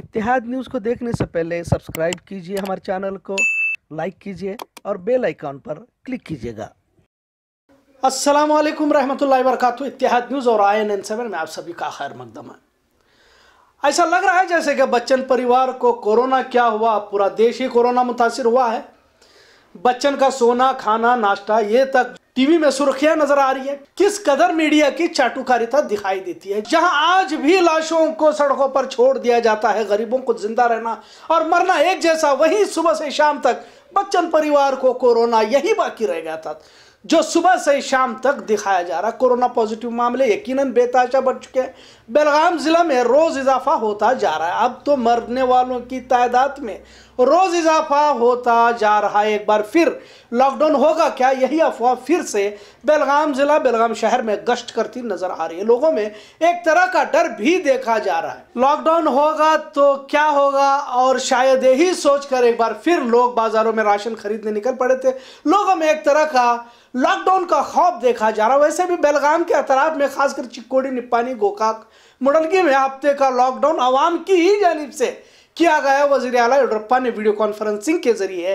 इतिहाद news को देखने से पहले सब्सक्राइब कीजिए हमारे चैनल को लाइक कीजिए और बेल आइकॉन पर क्लिक कीजिएगा अस्सलाम वालेकुम रहमतुल्लाहि वरकत इतिहाद न्यूज़ और आई एन एन सेवन में आप सभी का खैर मकदम है ऐसा लग रहा है जैसे कि बच्चन परिवार को कोरोना क्या हुआ पूरा देश ही कोरोना मुतासर हुआ है बच्चन का सोना खाना नाश्ता ये तक टीवी में सुर्खियां नजर आ रही है किस कदर मीडिया की चाटुकारिता दिखाई देती है जहां आज भी लाशों को सड़कों पर छोड़ दिया जाता है गरीबों को जिंदा रहना और मरना एक जैसा वहीं सुबह से शाम तक बच्चन परिवार को कोरोना यही बाकी रह गया था जो सुबह से शाम तक दिखाया जा रहा कोरोना पॉजिटिव मामले यकीनन बेताशा बढ़ चुके हैं बेलगाम ज़िला में रोज़ इजाफा होता जा रहा है अब तो मरने वालों की तादाद में रोज़ इजाफा होता जा रहा है एक बार फिर लॉकडाउन होगा क्या यही अफवाह फिर से बेलगाम ज़िला बेलगाम शहर में गश्त करती नज़र आ रही है लोगों में एक तरह का डर भी देखा जा रहा है लॉकडाउन होगा तो क्या होगा और शायद यही सोच कर एक बार फिर लोग बाज़ारों में राशन खरीदने निकल पड़े थे लोगों में एक तरह का लॉकडाउन का खौफ देखा जा रहा है वैसे भी बेलगाम के अतराब में खासकर चिक्कोड़ी निपानी गोकाक मुडलगी में हफ्ते का लॉकडाउन आवाम की ही जानब से किया गया वजीर अला ने वीडियो कॉन्फ्रेंसिंग के जरिए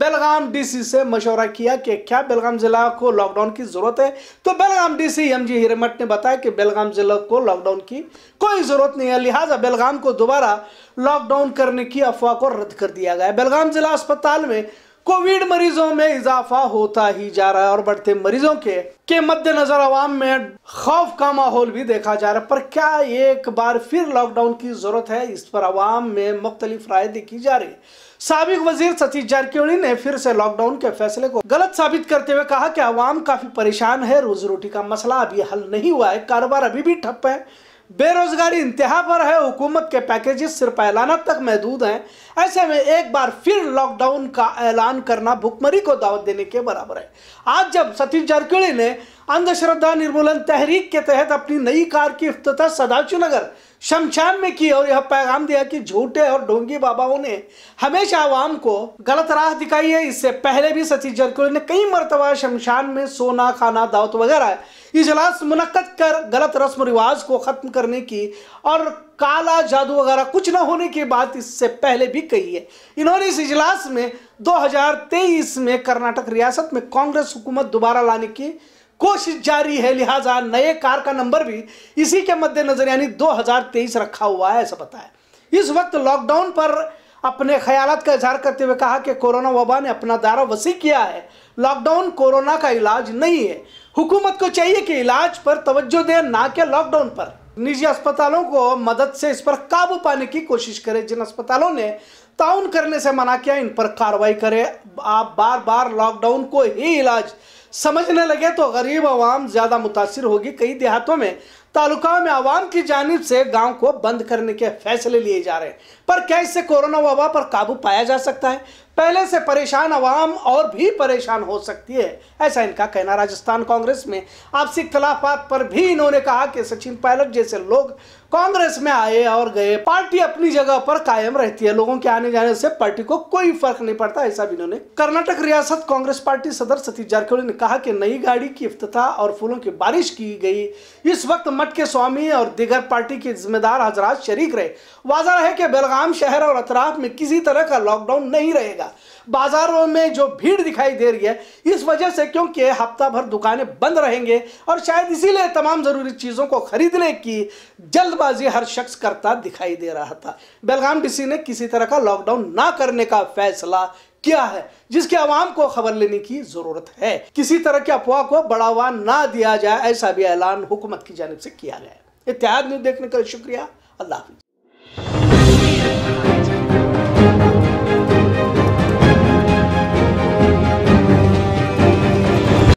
बेलगाम डीसी से मशवरा किया कि क्या बेलगाम जिला को लॉकडाउन की जरूरत है तो बेलगाम डीसी एमजी हिरमठ ने बताया कि बेलगाम जिला को लॉकडाउन की कोई जरूरत नहीं है लिहाजा बेलगाम को दोबारा लॉकडाउन करने की अफवाह को रद्द कर दिया गया बेलगाम जिला अस्पताल में कोविड मरीजों में इजाफा होता ही जा रहा है और बढ़ते मरीजों के के मद्देनजर आवाम में खौफ का माहौल भी देखा जा रहा है पर क्या एक बार फिर लॉकडाउन की जरूरत है इस पर आवाम में मुख्तलिफ राय देखी जा रही है सबक वजीर सतीश जारकिहोड़ी ने फिर से लॉकडाउन के फैसले को गलत साबित करते हुए कहा कि आवाम काफी परेशान है रोजी रोटी का मसला अभी हल नहीं हुआ है कारोबार अभी भी ठप है बेरोजगारी इंतहा पर है हुकूमत के पैकेजेस सिर्फ ऐलाना तक महदूद हैं ऐसे में एक बार फिर लॉकडाउन का ऐलान करना भुखमरी को दावत देने के बराबर है आज जब सतीश जारकिड़ी ने अंधश्रद्धा निर्मूलन तहरीक के तहत अपनी नई कार की अफ्तः सदाशिव नगर शमशान में की और यह पैगाम दिया कि झूठे और ढोंगी बाबाओं ने हमेशा आवाम को गलत राह दिखाई है इससे पहले भी सतीश जारकिड़ी ने कई मरतबा शमशान में सोना खाना दावत वगैरह इजलास मुनद कर गलत रस्म रिवाज को ख़त्म करने की और काला जादू वगैरह कुछ ना होने की बात इससे पहले भी कही है इन्होंने इस इजलास में 2023 में कर्नाटक रियासत में कांग्रेस हुकूमत दोबारा लाने की कोशिश जारी है लिहाजा नए कार का नंबर भी इसी के मद्देनज़र यानी 2023 रखा हुआ है ऐसा बताया इस वक्त लॉकडाउन पर अपने ख्याल का इजहार करते हुए कहा कि कोरोना वबा ने अपना दायरा वसी किया है लॉकडाउन कोरोना का इलाज नहीं है हुकूमत को चाहिए कि इलाज पर तवज्जो दे ना कि लॉकडाउन पर निजी अस्पतालों को मदद से इस पर काबू पाने की कोशिश करे जिन अस्पतालों ने ताउन करने से मना किया इन पर कार्रवाई करे आप बार बार लॉकडाउन को ही इलाज समझने लगे तो गरीब आवाम ज़्यादा मुतासर होगी कई देहातों में तालुकाओं में आवाम की जानब से गांव को बंद करने के फैसले लिए जा रहे हैं पर क्या इससे कोरोना वबा पर काबू पाया जा सकता है पहले से परेशान आवाम और भी परेशान हो सकती है ऐसा इनका कहना राजस्थान कांग्रेस में आपसी खिलाफात पर भी इन्होंने कहा कि सचिन पायलट जैसे लोग कांग्रेस में आए और गए पार्टी अपनी जगह पर कायम रहती है लोगों के आने जाने से पार्टी को कोई फर्क नहीं पड़ता ऐसा भी इन्होंने कर्नाटक रियासत कांग्रेस पार्टी सदर सतीश जारखोड़ी ने कहा कि नई गाड़ी की अफ्ताह और फूलों की बारिश की गई इस वक्त मठ के स्वामी और दिगर पार्टी के जिम्मेदार हजरात शरीक रहे वाजा रहे कि बेलगाम शहर और अतराफ में किसी तरह का लॉकडाउन नहीं रहेगा बाजारों में जो भीड़ दिखाई दे रही है इस वजह से क्योंकि हफ्ता भर दुकानें बंद रहेंगे और शायद इसीलिए तमाम ज़रूरी चीज़ों को खरीदने की जल्दबाजी हर शख्स करता दिखाई दे रहा था बेलगाम डीसी ने किसी तरह का लॉकडाउन ना करने का फैसला क्या है जिसके आवाम को खबर लेने की जरूरत है किसी तरह की अफवाह को बढ़ावा ना दिया जाए ऐसा भी ऐलान हुकूमत की जानब से किया गया इतिहाद न्यूज देखने का शुक्रिया अल्लाह हाफिज